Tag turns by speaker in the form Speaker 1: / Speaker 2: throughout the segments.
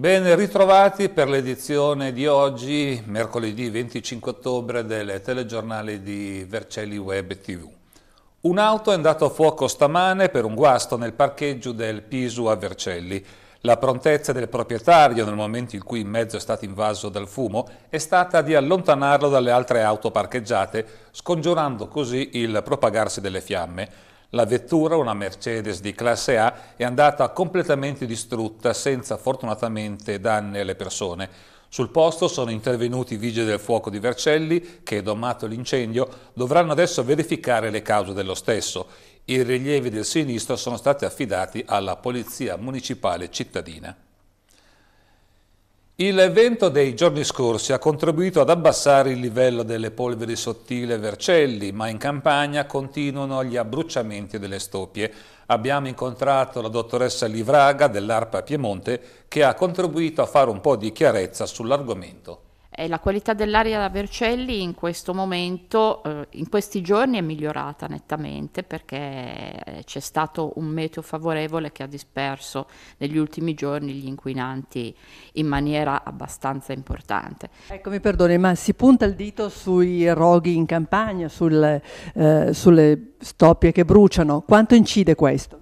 Speaker 1: Ben ritrovati per l'edizione di oggi, mercoledì 25 ottobre, del telegiornale di Vercelli Web TV. Un'auto è andata a fuoco stamane per un guasto nel parcheggio del Pisu a Vercelli. La prontezza del proprietario nel momento in cui il mezzo è stato invaso dal fumo è stata di allontanarlo dalle altre auto parcheggiate, scongiurando così il propagarsi delle fiamme. La vettura, una Mercedes di classe A, è andata completamente distrutta senza fortunatamente danni alle persone. Sul posto sono intervenuti i vigili del fuoco di Vercelli che, domato l'incendio, dovranno adesso verificare le cause dello stesso. I rilievi del sinistro sono stati affidati alla Polizia Municipale Cittadina. Il vento dei giorni scorsi ha contribuito ad abbassare il livello delle polveri sottili e vercelli, ma in campagna continuano gli abbruciamenti delle stoppie. Abbiamo incontrato la dottoressa Livraga dell'ARPA Piemonte che ha contribuito a fare un po' di chiarezza sull'argomento.
Speaker 2: Eh, la qualità dell'aria da Vercelli in questo momento, eh, in questi giorni, è migliorata nettamente perché eh, c'è stato un meteo favorevole che ha disperso negli ultimi giorni gli inquinanti in maniera abbastanza importante. Ecco, mi
Speaker 1: perdoni, ma si punta il dito sui roghi in campagna, sul, eh, sulle stoppie che bruciano. Quanto incide questo?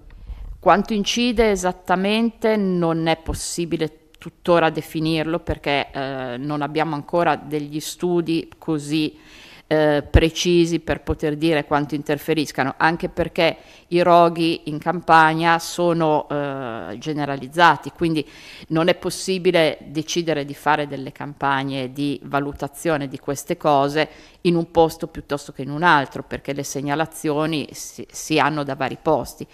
Speaker 2: Quanto incide esattamente non è possibile tuttora definirlo perché eh, non abbiamo ancora degli studi così eh, precisi per poter dire quanto interferiscano, anche perché i roghi in campagna sono eh, generalizzati, quindi non è possibile decidere di fare delle campagne di valutazione di queste cose in un posto piuttosto che in un altro, perché le segnalazioni si, si hanno da vari posti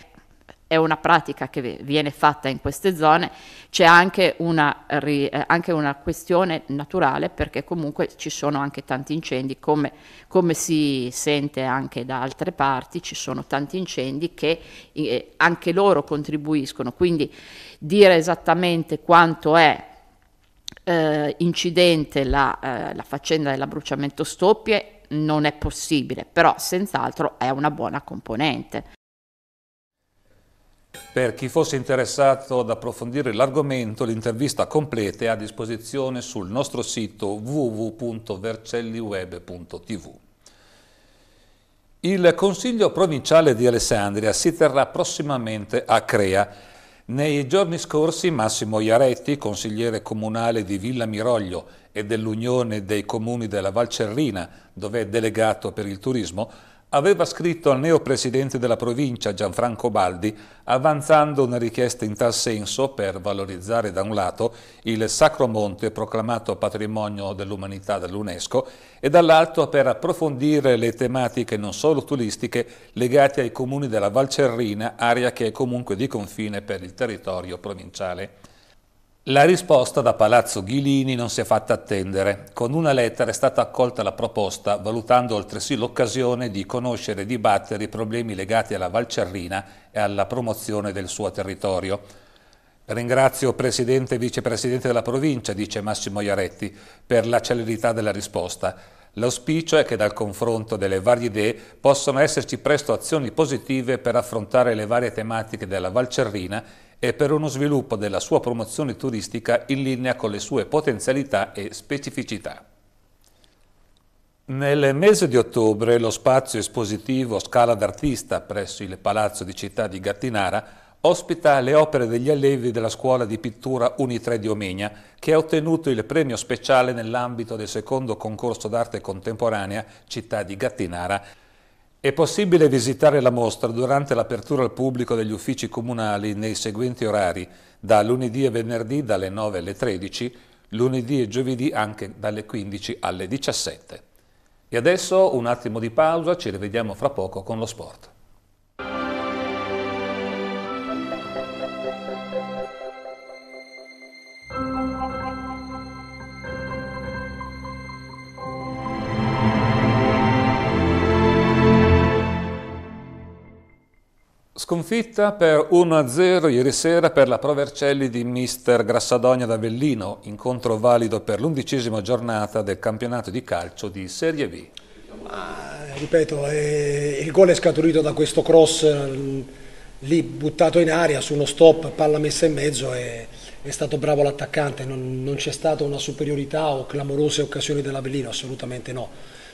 Speaker 2: è una pratica che viene fatta in queste zone, c'è anche una, eh, anche una questione naturale perché comunque ci sono anche tanti incendi, come, come, si sente anche da altre parti, ci sono tanti incendi che eh, anche loro contribuiscono, quindi dire esattamente quanto è eh, incidente la, eh, la faccenda dell'abbruciamento stoppie non è possibile, però senz'altro è una buona componente.
Speaker 1: Per chi fosse interessato ad approfondire l'argomento, l'intervista completa è a disposizione sul nostro sito www.vercelliweb.tv. Il Consiglio Provinciale di Alessandria si terrà prossimamente a Crea. Nei giorni scorsi Massimo Iaretti, consigliere comunale di Villa Miroglio e dell'Unione dei Comuni della Valcerrina, dove è delegato per il turismo, aveva scritto al neopresidente della provincia Gianfranco Baldi avanzando una richiesta in tal senso per valorizzare da un lato il Sacro Monte proclamato patrimonio dell'umanità dall'UNESCO e dall'altro per approfondire le tematiche non solo turistiche legate ai comuni della Valcerrina, area che è comunque di confine per il territorio provinciale. La risposta da Palazzo Ghilini non si è fatta attendere. Con una lettera è stata accolta la proposta, valutando altresì l'occasione di conoscere e dibattere i problemi legati alla Valcerrina e alla promozione del suo territorio. Ringrazio Presidente e Vicepresidente della Provincia, dice Massimo Iaretti, per la celerità della risposta. L'auspicio è che dal confronto delle varie idee possano esserci presto azioni positive per affrontare le varie tematiche della Valcerrina e per uno sviluppo della sua promozione turistica in linea con le sue potenzialità e specificità. Nel mese di ottobre lo spazio espositivo Scala d'Artista presso il Palazzo di Città di Gattinara ospita le opere degli allievi della scuola di pittura Unitre di Omegna che ha ottenuto il premio speciale nell'ambito del secondo concorso d'arte contemporanea Città di Gattinara è possibile visitare la mostra durante l'apertura al pubblico degli uffici comunali nei seguenti orari, da lunedì e venerdì dalle 9 alle 13, lunedì e giovedì anche dalle 15 alle 17. E adesso un attimo di pausa, ci rivediamo fra poco con lo sport. Sconfitta per 1-0 ieri sera per la Provercelli di Mister Grassadogna d'Avellino, incontro valido per l'undicesima giornata del campionato di calcio di Serie B. Ah, ripeto, eh, il gol è scaturito da questo cross eh, lì buttato in aria su uno stop, palla messa in mezzo e è stato bravo l'attaccante, non, non c'è stata una superiorità o clamorose occasioni dell'Avellino, assolutamente no.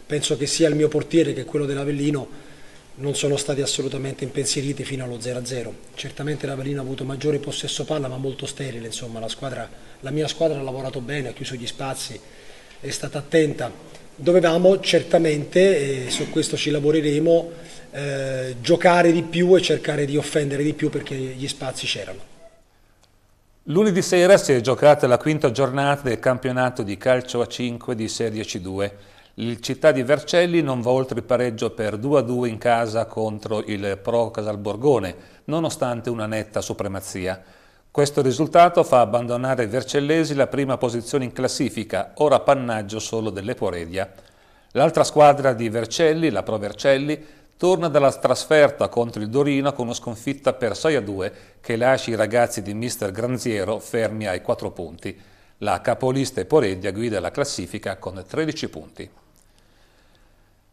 Speaker 1: Penso che sia il mio portiere che quello dell'Avellino non sono stati assolutamente impensieriti fino allo 0-0. Certamente la Valina ha avuto maggiore possesso palla ma molto sterile, insomma la, squadra, la mia squadra ha lavorato bene, ha chiuso gli spazi, è stata attenta. Dovevamo certamente, e su questo ci lavoreremo, eh, giocare di più e cercare di offendere di più perché gli spazi c'erano. Lunedì sera si è giocata la quinta giornata del campionato di calcio a 5 di Serie C2. Il Città di Vercelli non va oltre il pareggio per 2-2 in casa contro il Pro Casal Borgone, nonostante una netta supremazia. Questo risultato fa abbandonare i Vercellesi la prima posizione in classifica, ora pannaggio solo dell'Eporedia. L'altra squadra di Vercelli, la Pro Vercelli, torna dalla trasferta contro il Dorino con una sconfitta per 6-2 che lascia i ragazzi di mister Granziero fermi ai 4 punti. La capolista Eporedia guida la classifica con 13 punti.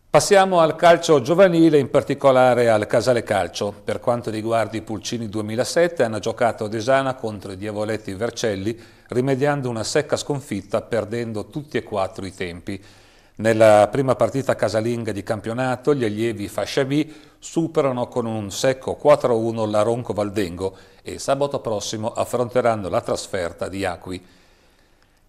Speaker 1: Passiamo al calcio giovanile, in particolare al Casale Calcio. Per quanto riguarda i Pulcini 2007, hanno giocato a Desana contro i Diavoletti Vercelli, rimediando una secca sconfitta perdendo tutti e quattro i tempi. Nella prima partita casalinga di campionato gli allievi Fascia B superano con un secco 4-1 la Ronco Valdengo e sabato prossimo affronteranno la trasferta di Acqui.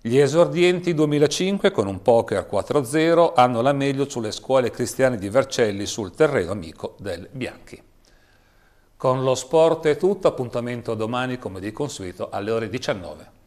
Speaker 1: Gli esordienti 2005 con un poker 4-0 hanno la meglio sulle scuole cristiane di Vercelli sul terreno amico del Bianchi. Con lo sport è tutto, appuntamento domani come di consueto alle ore 19.